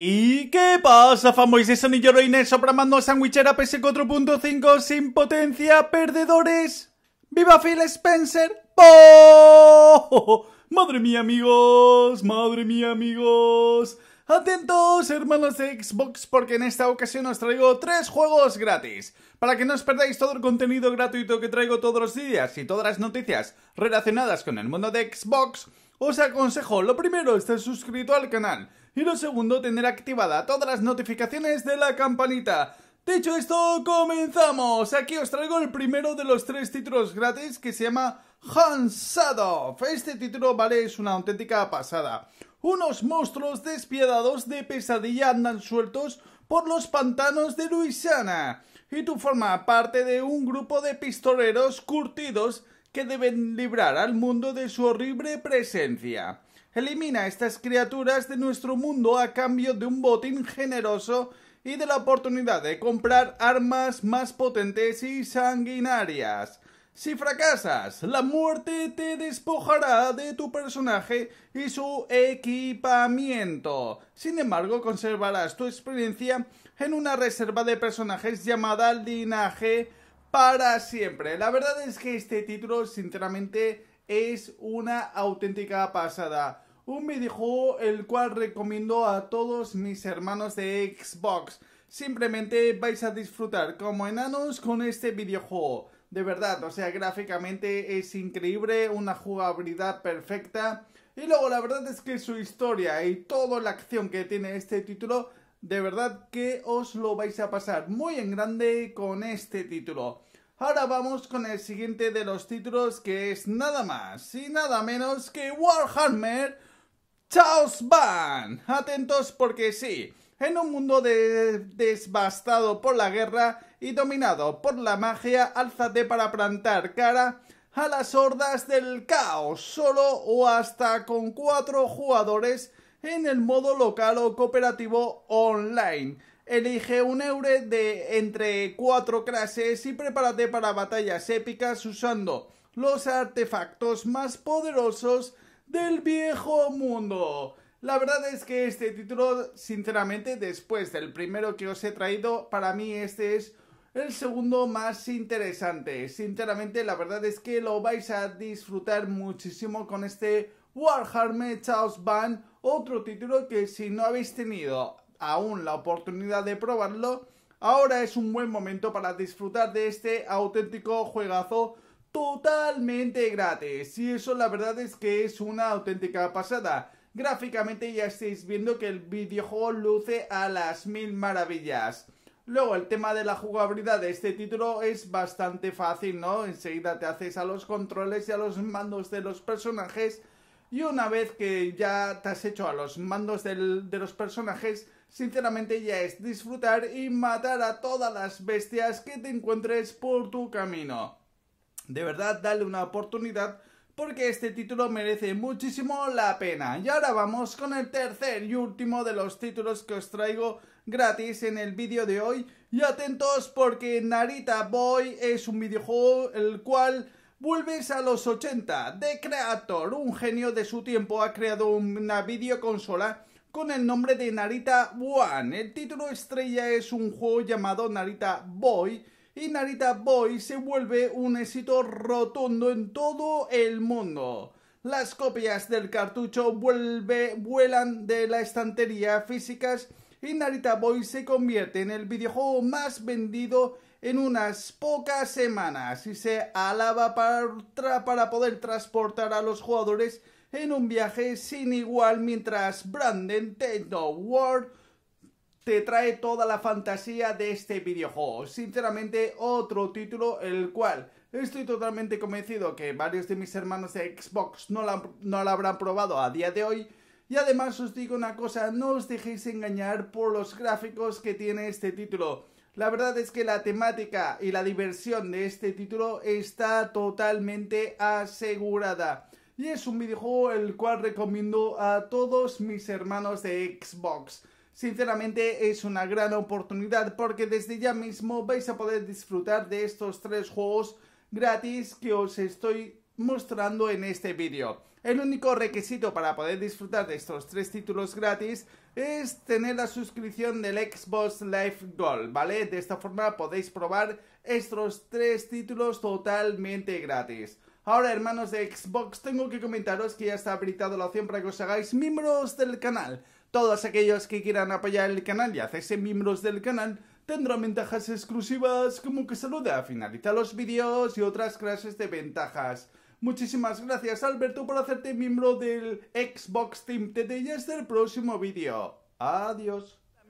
¿Y qué pasa, fanboys? Es y Reiner a Sandwichera PS 4.5 sin potencia, perdedores. ¡Viva Phil Spencer! ¡Oh! ¡Madre mía, amigos! ¡Madre mía, amigos! Atentos, hermanos de Xbox, porque en esta ocasión os traigo tres juegos gratis. Para que no os perdáis todo el contenido gratuito que traigo todos los días y todas las noticias relacionadas con el mundo de Xbox, os aconsejo, lo primero, estar suscrito al canal y lo segundo, tener activada todas las notificaciones de la campanita. Dicho esto, comenzamos. Aquí os traigo el primero de los tres títulos gratis que se llama Hansadoff. Este título, vale, es una auténtica pasada. Unos monstruos despiadados de pesadilla andan sueltos por los pantanos de Luisiana. Y tú formas parte de un grupo de pistoleros curtidos que deben librar al mundo de su horrible presencia. Elimina a estas criaturas de nuestro mundo a cambio de un botín generoso y de la oportunidad de comprar armas más potentes y sanguinarias. Si fracasas, la muerte te despojará de tu personaje y su equipamiento. Sin embargo, conservarás tu experiencia en una reserva de personajes llamada Linaje para siempre. La verdad es que este título, sinceramente, es una auténtica pasada. Un videojuego el cual recomiendo a todos mis hermanos de Xbox. Simplemente vais a disfrutar como enanos con este videojuego. De verdad, o sea, gráficamente es increíble, una jugabilidad perfecta. Y luego la verdad es que su historia y toda la acción que tiene este título, de verdad que os lo vais a pasar muy en grande con este título. Ahora vamos con el siguiente de los títulos que es nada más y nada menos que Warhammer Chaos Atentos porque sí, en un mundo de por la guerra y dominado por la magia, álzate para plantar cara a las hordas del caos, solo o hasta con cuatro jugadores en el modo local o cooperativo online. Elige un Eure de entre cuatro clases y prepárate para batallas épicas usando los artefactos más poderosos del viejo mundo. La verdad es que este título, sinceramente, después del primero que os he traído, para mí este es el segundo más interesante. Sinceramente, la verdad es que lo vais a disfrutar muchísimo con este Warhammer Chaos Band, otro título que si no habéis tenido aún la oportunidad de probarlo, ahora es un buen momento para disfrutar de este auténtico juegazo totalmente gratis. Y eso la verdad es que es una auténtica pasada. Gráficamente ya estáis viendo que el videojuego luce a las mil maravillas. Luego el tema de la jugabilidad de este título es bastante fácil, ¿no? Enseguida te haces a los controles y a los mandos de los personajes y una vez que ya te has hecho a los mandos de los personajes Sinceramente ya es disfrutar y matar a todas las bestias que te encuentres por tu camino. De verdad, dale una oportunidad porque este título merece muchísimo la pena. Y ahora vamos con el tercer y último de los títulos que os traigo gratis en el vídeo de hoy. Y atentos porque Narita Boy es un videojuego el cual vuelves a los 80. de Creator, un genio de su tiempo, ha creado una videoconsola con el nombre de Narita One. El título estrella es un juego llamado Narita Boy y Narita Boy se vuelve un éxito rotundo en todo el mundo. Las copias del cartucho vuelan de la estantería físicas y Narita Boy se convierte en el videojuego más vendido en unas pocas semanas y se alaba para, para poder transportar a los jugadores en un viaje sin igual mientras Brandon Techno World te trae toda la fantasía de este videojuego. Sinceramente, otro título el cual estoy totalmente convencido que varios de mis hermanos de Xbox no la, no habrán probado a día de hoy. Y además os digo una cosa, no os dejéis engañar por los gráficos que tiene este título. La verdad es que la temática y la diversión de este título está totalmente asegurada y es un videojuego el cual recomiendo a todos mis hermanos de Xbox. Sinceramente es una gran oportunidad porque desde ya mismo vais a poder disfrutar de estos tres juegos gratis que os estoy mostrando en este vídeo. El único requisito para poder disfrutar de estos tres títulos gratis es tener la suscripción del Xbox Live Gold, ¿vale? De esta forma podéis probar estos tres títulos totalmente gratis. Ahora, hermanos de Xbox, tengo que comentaros que ya está habilitado la opción para que os hagáis miembros del canal. Todos aquellos que quieran apoyar el canal y hacerse miembros del canal tendrán ventajas exclusivas como que saluda, finaliza los vídeos y otras clases de ventajas. Muchísimas gracias Alberto por hacerte miembro del Xbox Team TT y hasta el próximo vídeo. Adiós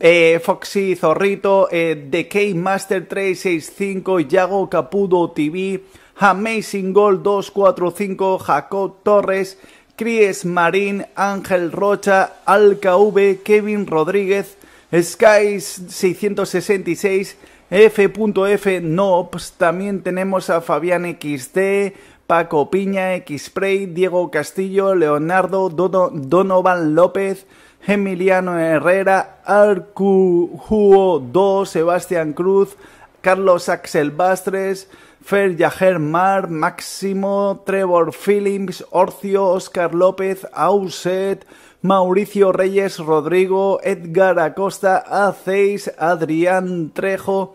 eh, Foxy Zorrito, eh, The master 365, Yago Capudo TV, Amazing Gold 245, Jacob Torres, Cries Marín, Ángel Rocha, Alca V, Kevin Rodríguez, Skies 666, F.F. Nops. también tenemos a Fabián XD, Paco Piña, Xpray, Diego Castillo, Leonardo, Donovan López, Emiliano Herrera, Arcujuo 2, Sebastián Cruz, Carlos Axel Bastres, Fer Yajer Mar, Máximo, Trevor Phillips, Orcio, Oscar López, Auset, Mauricio Reyes Rodrigo, Edgar Acosta, Aceis, Adrián Trejo,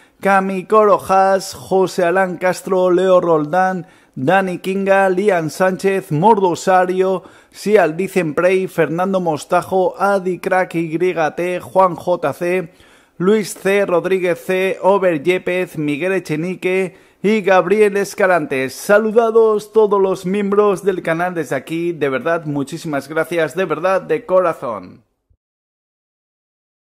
Cami Corojas, José Alán Castro, Leo Roldán, Dani Kinga, Lian Sánchez, Mordo Sial Dicen Fernando Mostajo, Adi Crack YT, Juan JC, Luis C. Rodríguez C., Over Yepes, Miguel Echenique y Gabriel Escalantes. Saludados todos los miembros del canal desde aquí, de verdad, muchísimas gracias, de verdad, de corazón.